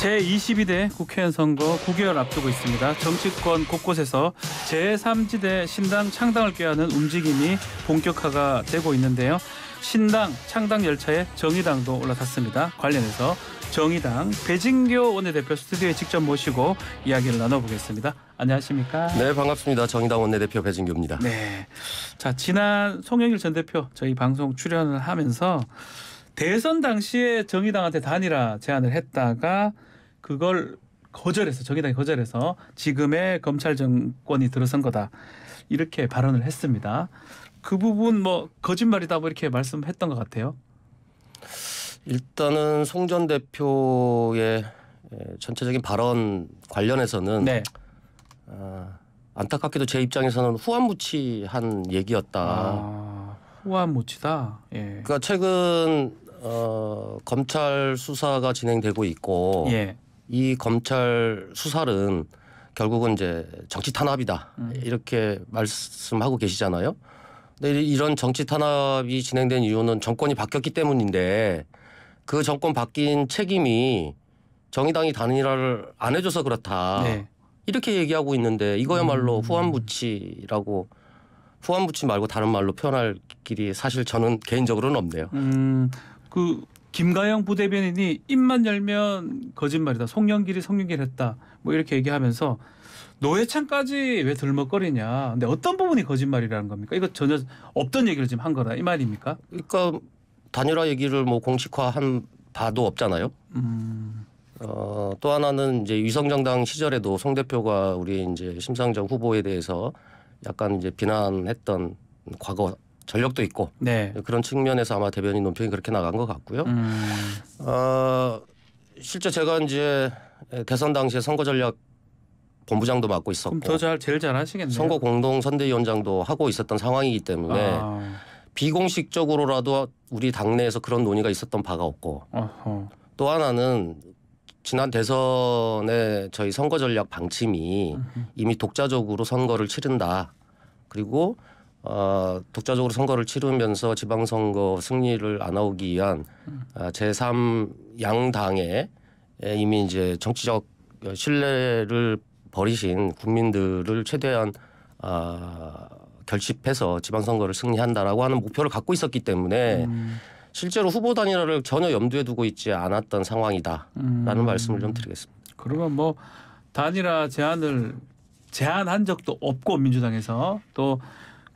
제22대 국회의원 선거 9개월 앞두고 있습니다. 정치권 곳곳에서 제3지대 신당 창당을 꾀하는 움직임이 본격화가 되고 있는데요. 신당 창당 열차에 정의당도 올라섰습니다 관련해서 정의당 배진교 원내대표 스튜디오에 직접 모시고 이야기를 나눠보겠습니다. 안녕하십니까? 네, 반갑습니다. 정의당 원내대표 배진교입니다. 네. 자, 지난 송영길 전 대표 저희 방송 출연을 하면서 대선 당시에 정의당한테 단일화 제안을 했다가 그걸 거절해서 정의당이 거절해서 지금의 검찰 정권이 들어선 거다 이렇게 발언을 했습니다. 그 부분 뭐 거짓말이다 뭐 이렇게 말씀했던 것 같아요. 일단은 송전 대표의 예, 전체적인 발언 관련해서는 네. 아, 안타깝게도 제 입장에서는 후한무치한 얘기였다. 아, 후한무치다. 예. 그러니까 최근 어, 검찰 수사가 진행되고 있고 예. 이 검찰 수사는 결국은 이제 정치 탄압이다 음. 이렇게 말씀하고 계시잖아요. 근데 이런 정치 탄압이 진행된 이유는 정권이 바뀌었기 때문인데 그 정권 바뀐 책임이 정의당이 단일화를 안 해줘서 그렇다. 네. 이렇게 얘기하고 있는데 이거야말로 음. 후한부치라고 후한부치 말고 다른 말로 표현할 길이 사실 저는 개인적으로는 없네요. 음, 그 김가영 부대변인이 입만 열면 거짓말이다. 송영길이 송영길 했다. 뭐 이렇게 얘기하면서 노회찬까지 왜 들먹거리냐. 근데 어떤 부분이 거짓말이라는 겁니까? 이거 전혀 없던 얘기를 지금 한거라이 말입니까? 그러니까 단일화 얘기를 뭐 공식화한 바도 없잖아요. 음. 어, 또 하나는 이제 위성정당 시절에도 송 대표가 우리 이제 심상정 후보에 대해서 약간 이제 비난했던 과거 전력도 있고 네. 그런 측면에서 아마 대변인 논평이 그렇게 나간 것 같고요. 음. 어, 실제 제가 이제 대선 당시에 선거 전략 본부장도 맡고 있었고 더잘 제일 잘하시겠네요. 선거 공동 선대위원장도 하고 있었던 상황이기 때문에 아. 비공식적으로라도 우리 당내에서 그런 논의가 있었던 바가 없고 어허. 또 하나는 지난 대선에 저희 선거 전략 방침이 이미 독자적으로 선거를 치른다 그리고 어, 독자적으로 선거를 치르면서 지방선거 승리를 안아오기 위한 음. 아, 제3 양당에 이미 이제 정치적 신뢰를 버리신 국민들을 최대한 아, 결집해서 지방선거를 승리한다라고 하는 목표를 갖고 있었기 때문에 음. 실제로 후보 단일화를 전혀 염두에 두고 있지 않았던 상황이다라는 음. 말씀을 좀 드리겠습니다. 그러면 뭐 단일화 제안을 제안한 적도 없고 민주당에서 또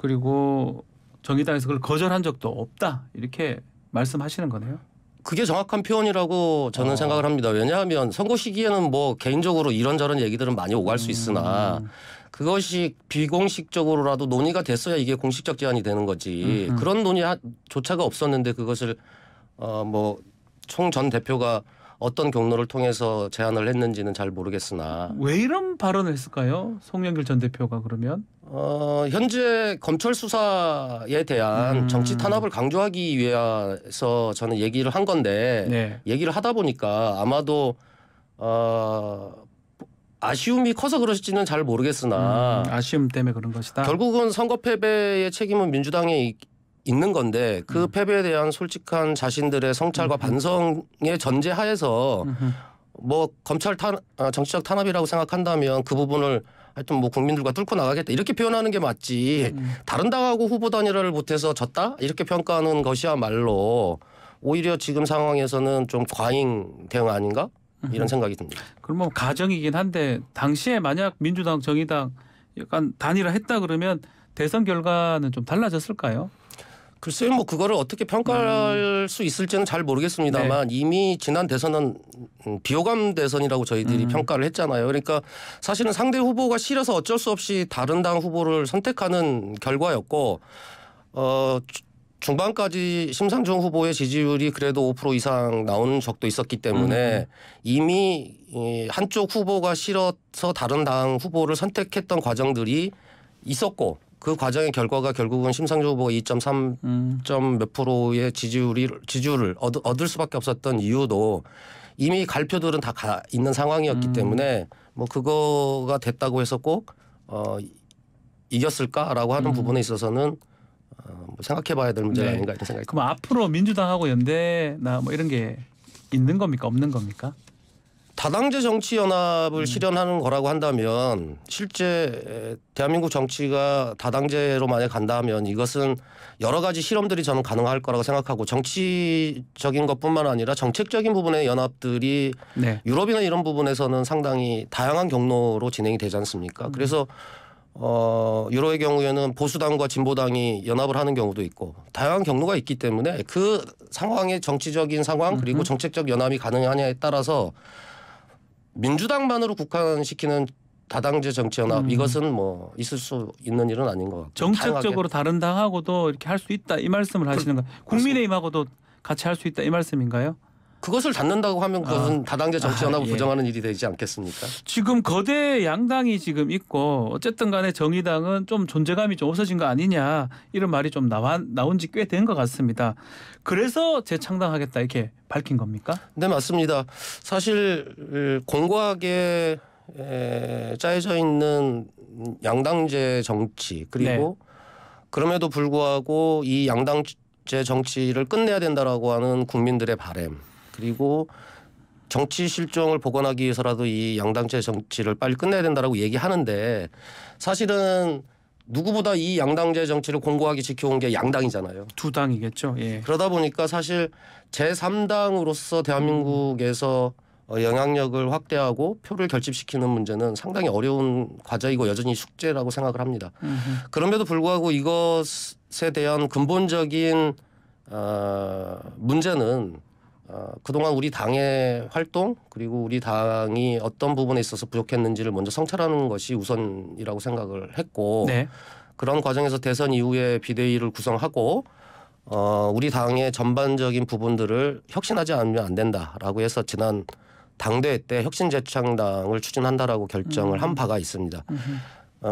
그리고 정의당에서 그걸 거절한 적도 없다 이렇게 말씀하시는 거네요. 그게 정확한 표현이라고 저는 어. 생각을 합니다. 왜냐하면 선거 시기에는 뭐 개인적으로 이런저런 얘기들은 많이 오갈 수 음. 있으나 음. 그것이 비공식적으로라도 논의가 됐어야 이게 공식적 제안이 되는 거지. 음, 음. 그런 논의조차가 없었는데 그것을 어뭐 총 전 대표가 어떤 경로를 통해서 제안을 했는지는 잘 모르겠으나 왜 이런 발언을 했을까요? 송영길 전 대표가 그러면 어, 현재 검찰 수사에 대한 음. 정치 탄압을 강조하기 위해서 저는 얘기를 한 건데 네. 얘기를 하다 보니까 아마도 어, 아쉬움이 커서 그러실지는 잘 모르겠으나 음, 아쉬움 때문에 그런 것이다. 결국은 선거 패배의 책임은 민주당에 있는 건데 그 음. 패배에 대한 솔직한 자신들의 성찰과 반성의 전제하에서 뭐 검찰 탄 아, 정치적 탄압이라고 생각한다면 그 부분을 하여튼 뭐 국민들과 뚫고 나가겠다 이렇게 표현하는 게 맞지 음. 다른 당하고 후보 단일화를 못해서 졌다 이렇게 평가하는 것이야말로 오히려 지금 상황에서는 좀 과잉 대응 아닌가 이런 생각이 듭니다. 그러면 뭐 가정이긴 한데 당시에 만약 민주당 정의당 약간 단일화 했다 그러면 대선 결과는 좀 달라졌을까요? 글쎄요, 뭐 그거를 어떻게 평가할 음. 수 있을지는 잘 모르겠습니다만 네. 이미 지난 대선은 음, 비호감 대선이라고 저희들이 음. 평가를 했잖아요. 그러니까 사실은 상대 후보가 싫어서 어쩔 수 없이 다른 당 후보를 선택하는 결과였고 어 중반까지 심상정 후보의 지지율이 그래도 5% 이상 나온 적도 있었기 때문에 음. 음. 이미 한쪽 후보가 싫어서 다른 당 후보를 선택했던 과정들이 있었고 그 과정의 결과가 결국은 심상정 후보가 2.3점 음. 몇 프로의 지지율이 지지율을 얻, 얻을 수밖에 없었던 이유도 이미 갈표들은 다 가 있는 상황이었기 음. 때문에 뭐 그거가 됐다고 해서 꼭 어, 이겼을까라고 하는 음. 부분에 있어서는 어, 뭐 생각해봐야 될 문제가 네. 아닌가 이런 생각이. 그럼 앞으로 민주당하고 연대나 뭐 이런 게 있는 겁니까 없는 겁니까? 다당제 정치 연합을 음. 실현하는 거라고 한다면 실제 대한민국 정치가 다당제로 만약 간다면 이것은 여러 가지 실험들이 저는 가능할 거라고 생각하고 정치적인 것뿐만 아니라 정책적인 부분의 연합들이 네. 유럽이나 이런 부분에서는 상당히 다양한 경로로 진행이 되지 않습니까? 음. 그래서 어, 유럽의 경우에는 보수당과 진보당이 연합을 하는 경우도 있고 다양한 경로가 있기 때문에 그 상황의 정치적인 상황 그리고 정책적 연합이 가능하냐에 따라서 민주당만으로 국한시키는 다당제 정치연합 음. 이것은 뭐 있을 수 있는 일은 아닌 것 같고 정책적으로 다른 당하고도 이렇게 할 수 있다 이 말씀을 하시는 그, 거 국민의힘하고도 같이 할 수 있다 이 말씀인가요? 그것을 닫는다고 하면 그것은 아. 다당제 정치 연합을 아, 예. 부정하는 일이 되지 않겠습니까? 지금 거대 양당이 지금 있고 어쨌든 간에 정의당은 좀 존재감이 좀 없어진 거 아니냐 이런 말이 좀 나와, 나온 지 꽤 된 것 같습니다. 그래서 재창당하겠다 이렇게 밝힌 겁니까? 네 맞습니다. 사실 공고하게 에, 짜여져 있는 양당제 정치 그리고 네. 그럼에도 불구하고 이 양당제 정치를 끝내야 된다라고 하는 국민들의 바램 그리고 정치 실종을 복원하기 위해서라도 이 양당제 정치를 빨리 끝내야 된다라고 얘기하는데 사실은 누구보다 이 양당제 정치를 공고하게 지켜온 게 양당이잖아요. 두 당이겠죠. 예. 그러다 보니까 사실 제3당으로서 대한민국에서 어, 영향력을 확대하고 표를 결집시키는 문제는 상당히 어려운 과제이고 여전히 숙제라고 생각을 합니다. 음흠. 그럼에도 불구하고 이것에 대한 근본적인 어, 문제는 어, 그동안 우리 당의 활동 그리고 우리 당이 어떤 부분에 있어서 부족했는지를 먼저 성찰하는 것이 우선이라고 생각을 했고 네. 그런 과정에서 대선 이후에 비대위를 구성하고 어, 우리 당의 전반적인 부분들을 혁신하지 않으면 안 된다라고 해서 지난 당대회 때 혁신재창당을 추진한다라고 결정을 음. 한 바가 있습니다. 음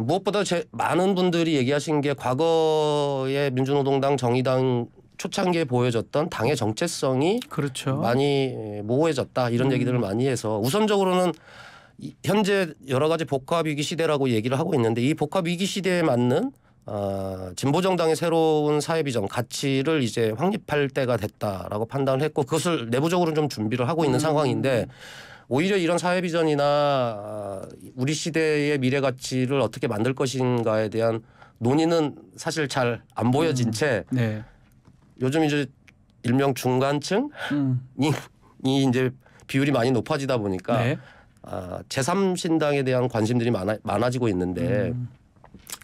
무엇보다 제 많은 분들이 얘기하신 게 과거의 민주노동당 정의당 초창기에 보여졌던 당의 정체성이 그렇죠. 많이 예, 모호해졌다 이런 음. 얘기들을 많이 해서 우선적으로는 현재 여러 가지 복합 위기 시대라고 얘기를 하고 있는데 이 복합 위기 시대에 맞는 어, 아, 진보 정당의 새로운 사회 비전 가치를 이제 확립할 때가 됐다라고 판단을 했고 그것을 내부적으로 좀 준비를 하고 있는 음. 상황인데 오히려 이런 사회 비전이나 아, 우리 시대의 미래 가치를 어떻게 만들 것인가에 대한 논의는 사실 잘 안 보여진 음. 채 음. 네. 요즘 이제 일명 중간층이 음. 이 이제 비율이 많이 높아지다 보니까 네. 아, 제3신당에 대한 관심들이 많아, 많아지고 있는데 음.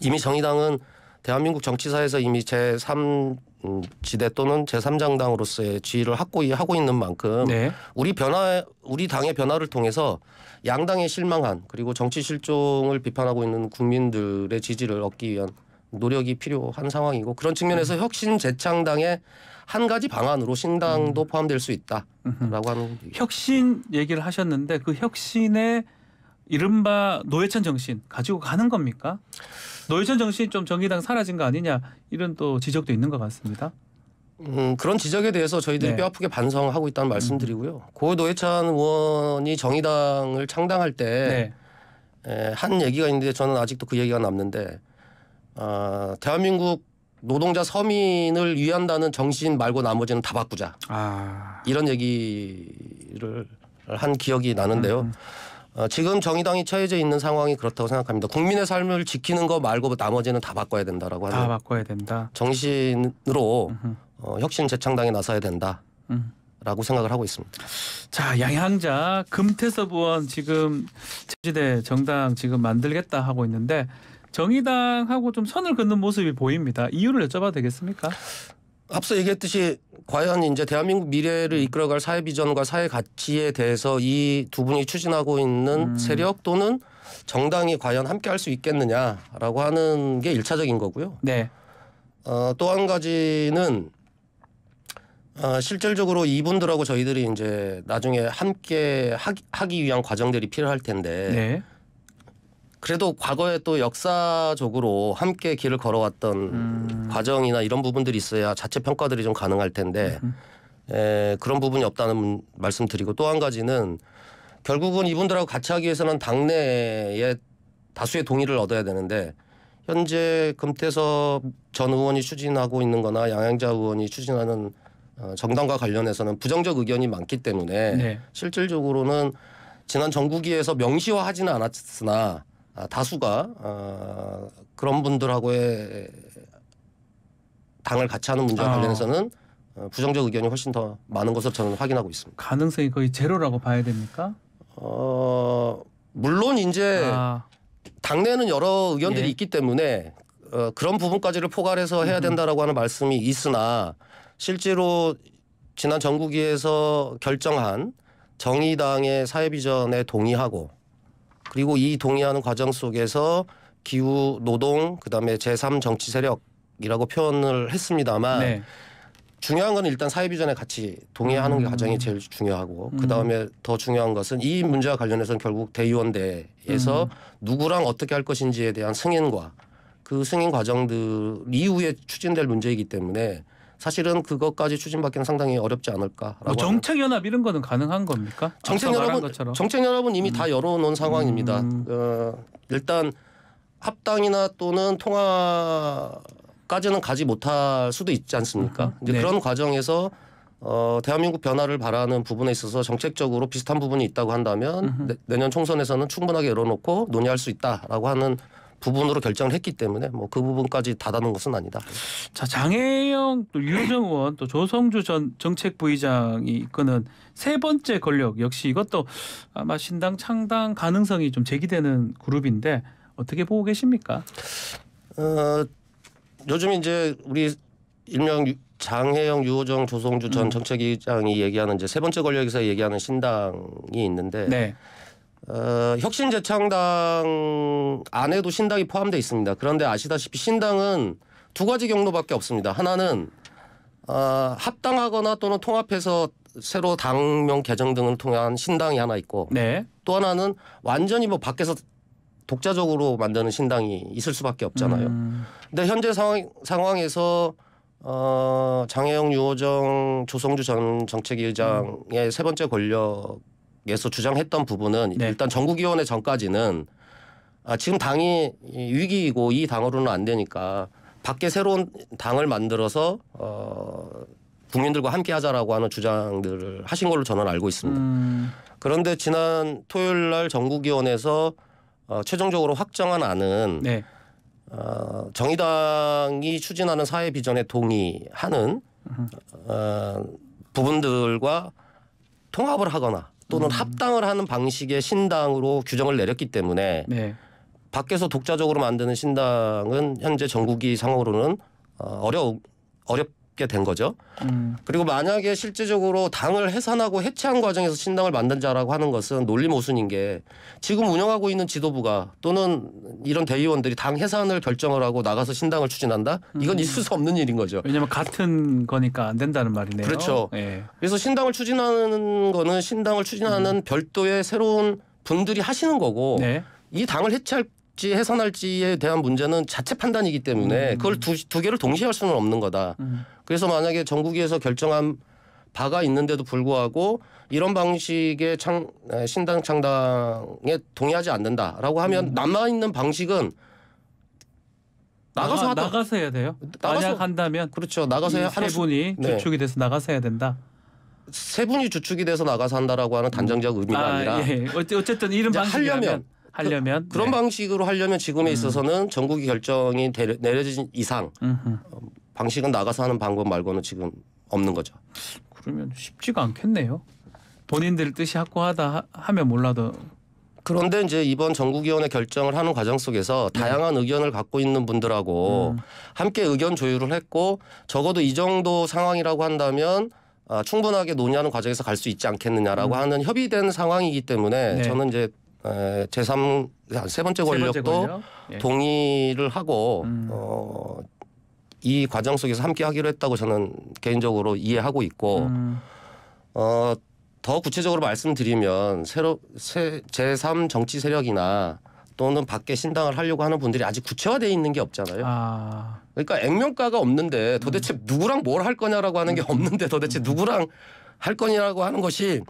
이미 정의당은 대한민국 정치사에서 이미 제3지대 또는 제3장당으로서의 지위를 확고히 하고 있는 만큼 네. 우리 변화 우리 당의 변화를 통해서 양당의 실망한 그리고 정치 실종을 비판하고 있는 국민들의 지지를 얻기 위한 노력이 필요한 상황이고 그런 측면에서 혁신 재창당의 한 가지 방안으로 신당도 음. 포함될 수 있다라고 하는 혁신 얘기를 하셨는데 그 혁신의 이른바 노회찬 정신 가지고 가는 겁니까? 노회찬 정신이 좀 정의당 사라진 거 아니냐 이런 또 지적도 있는 것 같습니다. 음, 그런 지적에 대해서 저희들이 네. 뼈아프게 반성하고 있다는 말씀드리고요. 음. 고 노회찬 의원이 정의당을 창당할 때한 네. 얘기가 있는데 저는 아직도 그 얘기가 남는데 어, 대한민국 노동자 서민을 위한다는 정신 말고 나머지는 다 바꾸자. 아. 이런 얘기를 한 기억이 나는데요. 음, 음. 어, 지금 정의당이 처해져 있는 상황이 그렇다고 생각합니다. 국민의 삶을 지키는 거 말고 나머지는 다 바꿔야 된다라고 하는. 다 바꿔야 된다. 정신으로 어, 혁신 재창당에 나서야 된다. 음. 라고 생각을 하고 있습니다. 자, 양향자 금태섭 의원 지금 제시대 정당 지금 만들겠다 하고 있는데 정의당하고 좀 선을 긋는 모습이 보입니다. 이유를 여쭤봐도 되겠습니까? 앞서 얘기했듯이 과연 이제 대한민국 미래를 음. 이끌어갈 사회 비전과 사회 가치에 대해서 이 두 분이 추진하고 있는 음. 세력 또는 정당이 과연 함께 할 수 있겠느냐라고 하는 게 일차적인 거고요. 네. 어, 또 한 가지는 어, 실질적으로 이분들하고 저희들이 이제 나중에 함께 하기, 위한 과정들이 필요할 텐데 네. 그래도 과거에 또 역사적으로 함께 길을 걸어왔던 음. 과정이나 이런 부분들이 있어야 자체 평가들이 좀 가능할 텐데 음. 에, 그런 부분이 없다는 말씀드리고 또 한 가지는 결국은 이분들하고 같이 하기 위해서는 당내에 다수의 동의를 얻어야 되는데 현재 금태섭 전 의원이 추진하고 있는 거나 양양자 의원이 추진하는 어, 정당과 관련해서는 부정적 의견이 많기 때문에 네. 실질적으로는 지난 정국위에서 명시화하지는 않았으나 아, 다수가 어, 그런 분들하고의 당을 같이 하는 문제와 아. 관련해서는 어, 부정적 의견이 훨씬 더 많은 것으로 저는 확인하고 있습니다. 가능성이 거의 제로라고 봐야 됩니까? 어, 물론 이제 아. 당내는 여러 의견들이 예. 있기 때문에 어, 그런 부분까지를 포괄해서 해야 된다라고 하는 말씀이 있으나 실제로 지난 전국위에서 결정한 정의당의 사회비전에 동의하고 그리고 이 동의하는 과정 속에서 기후 노동 그다음에 제3 정치 세력이라고 표현을 했습니다만 네. 중요한 건 일단 사회비 전에 같이 동의하는 음. 과정이 제일 중요하고 음. 그다음에 더 중요한 것은 이 문제와 관련해서는 결국 대의원대에서 음. 누구랑 어떻게 할 것인지에 대한 승인과 그 승인 과정들 이후에 추진될 문제이기 때문에 사실은 그것까지 추진받기는 상당히 어렵지 않을까라고. 뭐 정책연합 이런 거는 가능한 겁니까? 정책연합은 정책연합은 이미 음. 다 열어놓은 상황입니다. 음. 어, 일단 합당이나 또는 통화까지는 가지 못할 수도 있지 않습니까? 아 이제 네. 그런 과정에서 어, 대한민국 변화를 바라는 부분에 있어서 정책적으로 비슷한 부분이 있다고 한다면 내, 내년 총선에서는 충분하게 열어놓고 논의할 수 있다라고 하는 부분으로 결정을 했기 때문에 뭐 그 부분까지 닫아놓은 것은 아니다. 자 장혜영 또유정 의원 또 조성주 전 정책부의장이 이끄는 세 번째 권력 역시 이것도 아마 신당 창당 가능성이 좀 제기되는 그룹인데 어떻게 보고 계십니까? 어, 요즘 이제 우리 일명 장혜영, 유호정, 조성주 전 음. 정책위장이 얘기하는 이제 세 번째 권력에서 얘기하는 신당이 있는데 네. 어, 혁신재창당 안에도 신당이 포함되어 있습니다. 그런데 아시다시피 신당은 두 가지 경로밖에 없습니다. 하나는 어, 합당하거나 또는 통합해서 새로 당명 개정 등을 통한 신당이 하나 있고 네. 또 하나는 완전히 뭐 밖에서 독자적으로 만드는 신당이 있을 수밖에 없잖아요. 음. 근데 현재 상황, 상황에서 어, 장혜영, 유호정, 조성주 전 정책위의장의 음. 세 번째 권력 에서 주장했던 부분은 네. 일단 정국위원회 전까지는 아, 지금 당이 위기이고 이 당으로는 안 되니까 밖에 새로운 당을 만들어서 어, 국민들과 함께 하자라고 하는 주장들을 하신 걸로 저는 알고 있습니다. 음. 그런데 지난 토요일 날정국위원회에서 어, 최종적으로 확정한 안은 네. 어, 정의당이 추진하는 사회 비전에 동의하는 어, 부분들과 통합을 하거나 또는 음. 합당을 하는 방식의 신당으로 규정을 내렸기 때문에 네. 밖에서 독자적으로 만드는 신당은 현재 전국이 상황으로는 어려 어렵 받게 된 거죠. 음. 그리고 만약에 실제적으로 당을 해산하고 해체한 과정에서 신당을 만든 자라고 하는 것은 논리 모순인 게 지금 운영하고 있는 지도부가 또는 이런 대의원들이 당 해산을 결정을 하고 나가서 신당을 추진한다? 이건 음. 있을 수 없는 일인 거죠. 왜냐하면 같은 거니까 안 된다는 말이네요. 그렇죠. 예. 그래서 신당을 추진하는 거는 신당을 추진하는 음. 별도의 새로운 분들이 하시는 거고 네. 이 당을 해체할 해산할지에 대한 문제는 자체 판단이기 때문에 음. 그걸 두, 두 개를 동시에 할 수는 없는 거다. 음. 그래서 만약에 전국에서 결정한 바가 있는데도 불구하고 이런 방식의 창, 신당 창당에 동의하지 않는다라고 하면 음. 남아 있는 방식은 나가서 나가, 아, 나가서 해야 돼요. 나가서 만약 한다면 그렇죠. 나가서 세 분이 네. 주축이 돼서 나가서 해야 된다. 세 분이 주축이 돼서 나가서 한다라고 하는 단정적 음. 의미가 아, 니라 예. 어쨌든 이런 방식이라면 하려면 그, 런 네. 방식으로 하려면 지금에 음. 있어서는 전국이 결정이 내려진 이상 음흠. 어, 방식은 나가서 하는 방법 말고는 지금 없는 거죠. 그러면 쉽지가 않겠네요. 본인들 뜻이 확고하다 하, 면 몰라도 그런데 이제 이번 전국위원회 결정을 하는 과정 속에서 네. 다양한 의견을 갖고 있는 분들하고 음. 함께 의견 조율을 했고 적어도 이 정도 상황이라고 한다면 아, 충분하게 논의하는 과정에서 갈 수 있지 않겠느냐라고 음. 하는 협의된 상황이기 때문에 네. 저는 이제 제삼세 번째 권력도 번째 권력? 예. 동의를 하고 음. 어, 이 과정 속에서 함께 하기로 했다고 저는 개인적으로 이해하고 있고 음. 어, 더 구체적으로 말씀드리면 새로 새, 제3 정치 세력이나 또는 밖에 신당을 하려고 하는 분들이 아직 구체화되어 있는 게 없잖아요. 아. 그러니까 액면가가 없는데 도대체 음. 누구랑 뭘 할 거냐라고 하는 게 음. 없는데 도대체 음. 누구랑 할 거냐라고 하는 것이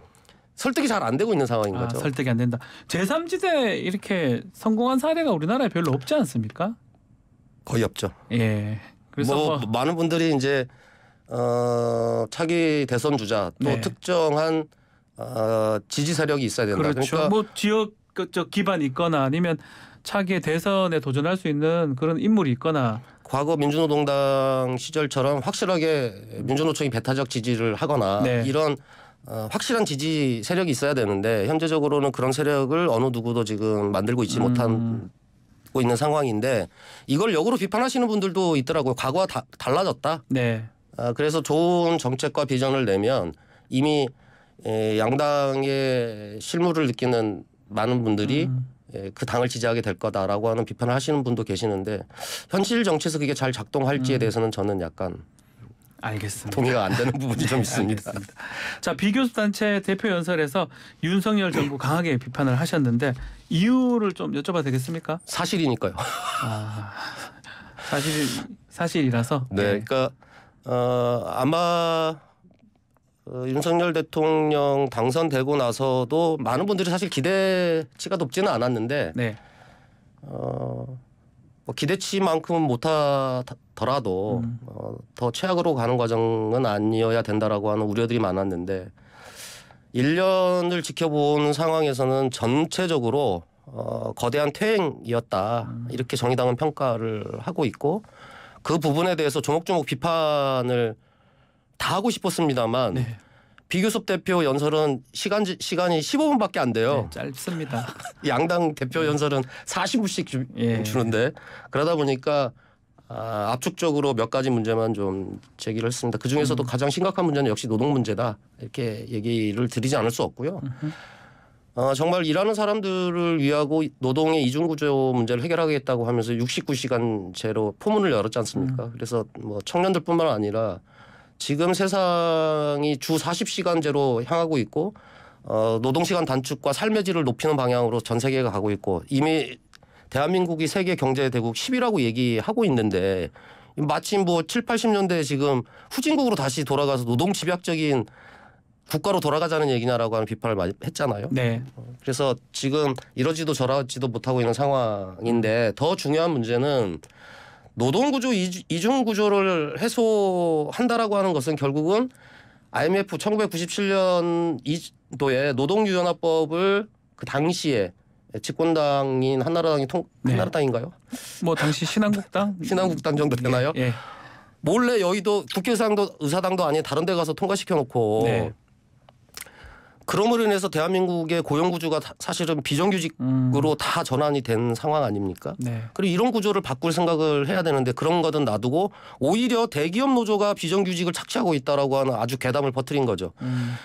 설득이 잘 안 되고 있는 상황인 아, 거죠. 설득이 안 된다. 제3지대 이렇게 성공한 사례가 우리나라에 별로 없지 않습니까? 거의 없죠. 예. 그래서 뭐, 뭐 많은 분들이 이제 어, 차기 대선 주자 또 네. 특정한 어, 지지 세력이 있어야 된다. 그렇죠. 그러니까 뭐 지역 그 저 기반이 있거나 아니면 차기 대선에 도전할 수 있는 그런 인물이 있거나 과거 민주노동당 시절처럼 확실하게 민주노총이 배타적 지지를 하거나 네. 이런 어, 확실한 지지 세력이 있어야 되는데 현재적으로는 그런 세력을 어느 누구도 지금 만들고 있지 음. 못한 받고 있는 상황인데 이걸 역으로 비판하시는 분들도 있더라고요. 과거와 다, 달라졌다. 네. 아, 그래서 좋은 정책과 비전을 내면 이미 에, 예, 양당의 실물을 느끼는 많은 분들이 음. 에, 예, 그 당을 지지하게 될 거다라고 하는 비판을 하시는 분도 계시는데 현실 정치에서 그게 잘 작동할지에 음. 대해서는 저는 약간 알겠습니다. 동의가 안 되는 부분이 좀 네, 있습니다. 네, 자 비교섭 단체 대표 연설에서 윤석열 정부 강하게 비판을 하셨는데 이유를 좀 여쭤봐도 되겠습니까? 사실이니까요. 아, 사실 사실이라서. 네, 네. 그러니까 어, 아마 어, 윤석열 대통령 당선되고 나서도 많은 분들이 사실 기대치가 높지는 않았는데. 네. 어, 뭐 기대치만큼은 못하. 더라도 음. 어, 더 최악으로 가는 과정은 아니어야 된다라고 하는 우려들이 많았는데 1년을 지켜본 상황에서는 전체적으로 어, 거대한 퇴행이었다 음. 이렇게 정의당은 평가를 하고 있고 그 부분에 대해서 조목조목 비판을 다 하고 싶었습니다만 네. 비교섭 대표 연설은 시간 시간이 15분밖에 안 돼요. 네, 짧습니다. 양당 대표 연설은 40분씩 주, 예. 주는데 그러다 보니까 아, 압축적으로 몇 가지 문제만 좀 제기를 했습니다. 그 중에서도 음. 가장 심각한 문제는 역시 노동 문제다 이렇게 얘기를 드리지 않을 수 없고요. 음 어, 정말 일하는 사람들을 위하고 노동의 이중구조 문제를 해결하겠다고 하면서 69시간제로 포문을 열었지 않습니까? 음. 그래서 뭐 청년들뿐만 아니라 지금 세상이 주 40시간제로 향하고 있고 어, 노동 시간 단축과 삶의 질을 높이는 방향으로 전 세계가 가고 있고 이미 대한민국이 세계 경제 대국 10위라고 얘기하고 있는데 마침 뭐 7, 80년대 에 지금 후진국으로 다시 돌아가서 노동 집약적인 국가로 돌아가자는 얘기냐라고 하는 비판을 많이 했잖아요. 네. 어, 그래서 지금 이러지도 저러지도 못하고 있는 상황인데 더 중요한 문제는 노동구조 이중구조를 해소한다라고 하는 것은 결국은 IMF 1997년도에 이 노동유연화법을 그 당시에 집권당인 한나라당이 통 네. 한나라당인가요? 뭐 당시 신한국당 신한국당 정도 네. 되나요? 예, 예. 몰래 여의도 국회의사당도 의사당도 아닌 다른 데 가서 통과시켜 놓고 네. 그럼으로 인해서 대한민국의 고용 구조가 사실은 비정규직으로 음. 다 전환이 된 상황 아닙니까? 네. 그리고 이런 구조를 바꿀 생각을 해야 되는데 그런 거든 놔두고 오히려 대기업 노조가 비정규직을 착취하고 있다라고 하는 아주 괴담을 퍼뜨린 거죠. 음.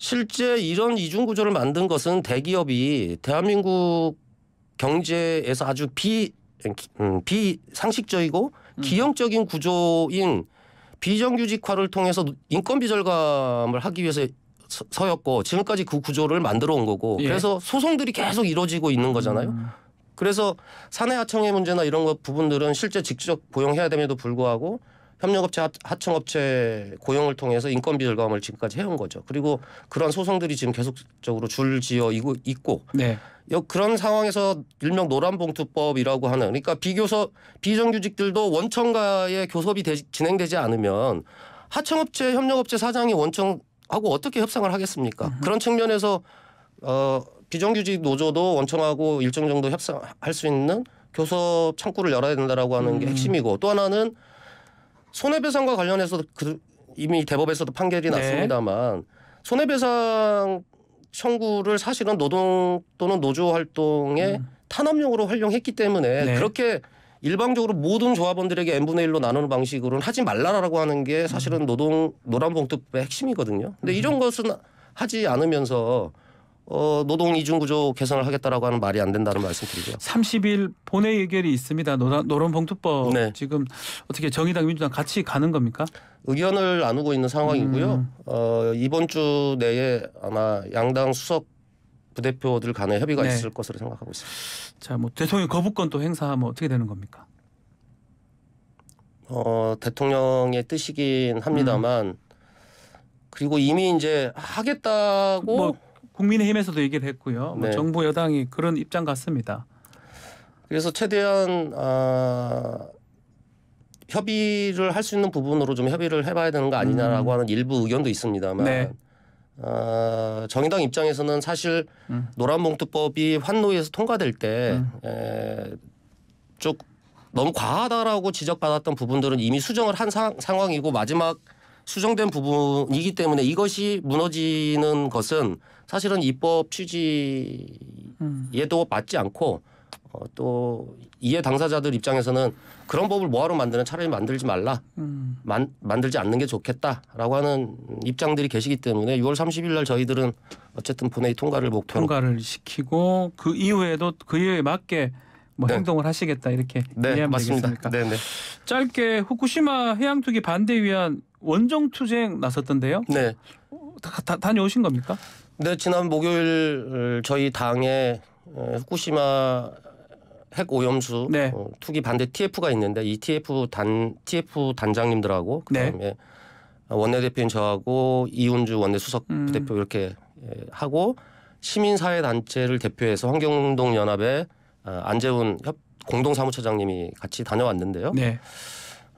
실제 이런 이중 구조를 만든 것은 대기업이 대한민국 경제에서 아주 비 음, 비상식적이고 음. 기형적인 구조인 비정규직화를 통해서 인건비 절감을 하기 위해서 서였고 지금까지 그 구조를 만들어 온 거고 예. 그래서 소송들이 계속 이루어지고 있는 거잖아요. 음. 그래서 사내 하청의 문제나 이런 것 부분들은 실제 직접 고용해야 됨에도 불구하고 협력업체 하청업체 고용을 통해서 인건비 절감을 지금까지 해온 거죠. 그리고 그런 소송들이 지금 계속적으로 줄지어 있고 네. 그런 상황에서 일명 노란봉투법이라고 하는 그러니까 비교서 비정규직들도 원청과의 교섭이 되, 진행되지 않으면 하청업체 협력업체 사장이 원청하고 어떻게 협상을 하겠습니까? 으흠. 그런 측면에서 어, 비정규직 노조도 원청하고 일정 정도 협상할 수 있는 교섭 창구를 열어야 된다라고 하는 음. 게 핵심이고 또 하나는 손해배상과 관련해서도 그 이미 대법에서도 판결이 네. 났습니다만 손해배상 청구를 사실은 노동 또는 노조 활동에 음. 탄압용으로 활용했기 때문에 네. 그렇게 일방적으로 모든 조합원들에게 n분의 1로 나누는 방식으로는 하지 말라라고 하는 게 사실은 음. 노동 노란봉투법의 핵심이거든요. 근데 음. 이런 것은 하지 않으면서 어, 노동 이중 구조 개선을 하겠다라고 하는 말이 안 된다는 말씀드리죠. 30일 본회 의결이 있습니다. 노론봉투법 네. 지금 어떻게 정의당 민주당 같이 가는 겁니까? 의견을 나누고 있는 상황이고요. 음. 어, 이번 주 내에 아마 양당 수석 부대표들 간의 협의가 네. 있을 것으로 생각하고 있습니다. 자, 뭐 대통령 거부권 또 행사하면 뭐 어떻게 되는 겁니까? 어, 대통령의 뜻이긴 합니다만 음. 그리고 이미 이제 하겠다고 뭐. 국민의힘에서도 얘기를 했고요. 뭐 네. 뭐 정부 여당이 그런 입장 같습니다. 그래서 최대한 아, 협의를 할 수 있는 부분으로 좀 협의를 해봐야 되는 거 아니냐라고 음. 하는 일부 의견도 있습니다만 네. 어, 정의당 입장에서는 사실 음. 노란봉투법이 환노위에서 통과될 때쭉 음. 너무 과하다라고 지적받았던 부분들은 이미 수정을 한 사, 상황이고 마지막 수정된 부분이기 때문에 이것이 무너지는 것은 사실은 입법 취지에도 맞지 않고 어, 또 이해 당사자들 입장에서는 그런 법을 뭐하러 만드는 차라리 만들지 말라 음. 만, 만들지 않는 게 좋겠다라고 하는 입장들이 계시기 때문에 6월 30일 날 저희들은 어쨌든 본회의 통과를 목표로 통과를 시키고 그 이후에도 그 이후에 맞게 뭐 네. 행동을 하시겠다 이렇게 네, 이해하면 맞습니다. 되겠습니까? 네네. 네. 짧게 후쿠시마 해양 투기 반대 위한 원정 투쟁 나섰던데요. 네. 다, 다, 다녀오신 겁니까? 네, 지난 목요일 어, 저희 당에 어, 후쿠시마 핵 오염수 네. 어, 투기 반대 TF가 있는데 이 TF 단 TF 단장님들하고 네. 그다음에 네. 원내대표인 저하고 이운주 원내 수석 음. 대표 이렇게 예, 하고 시민사회 단체를 대표해서 환경운동 연합에 어, 안재훈 협 공동 사무처장님이 같이 다녀왔는데요. 네.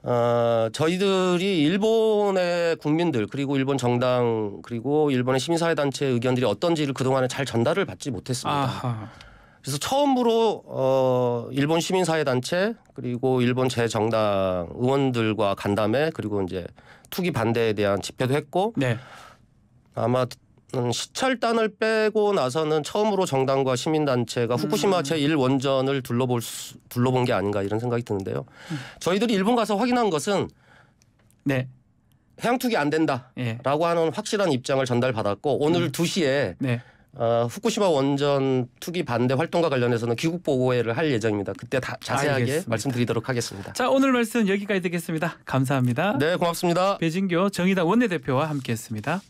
어, 저희들이 일본의 국민들 그리고 일본 정당 그리고 일본의 시민사회 단체 의견들이 어떤지를 그동안에 잘 전달을 받지 못했습니다. 아하. 그래서 처음으로 어, 일본 시민사회 단체 그리고 일본 제 정당 의원들과 간담회 그리고 이제 투기 반대에 대한 집회도 했고 네. 아마 음, 시찰단을 빼고 나서는 처음으로 정당과 시민단체가 후쿠시마 음. 제1 원전을 둘러볼 수, 둘러본 게 아닌가 이런 생각이 드는데요. 음. 저희들이 일본 가서 확인한 것은 네. 해양 투기 안 된다라고 예. 하는 확실한 입장을 전달받았고 오늘 음. 2시에 네. 어, 후쿠시마 원전 투기 반대 활동과 관련해서는 귀국 보고회를 할 예정입니다. 그때 다 자세하게 알겠습니다. 말씀드리도록 하겠습니다. 자 오늘 말씀 여기까지 되겠습니다 감사합니다. 네 고맙습니다. 배진교 정의당 원내대표와 함께했습니다.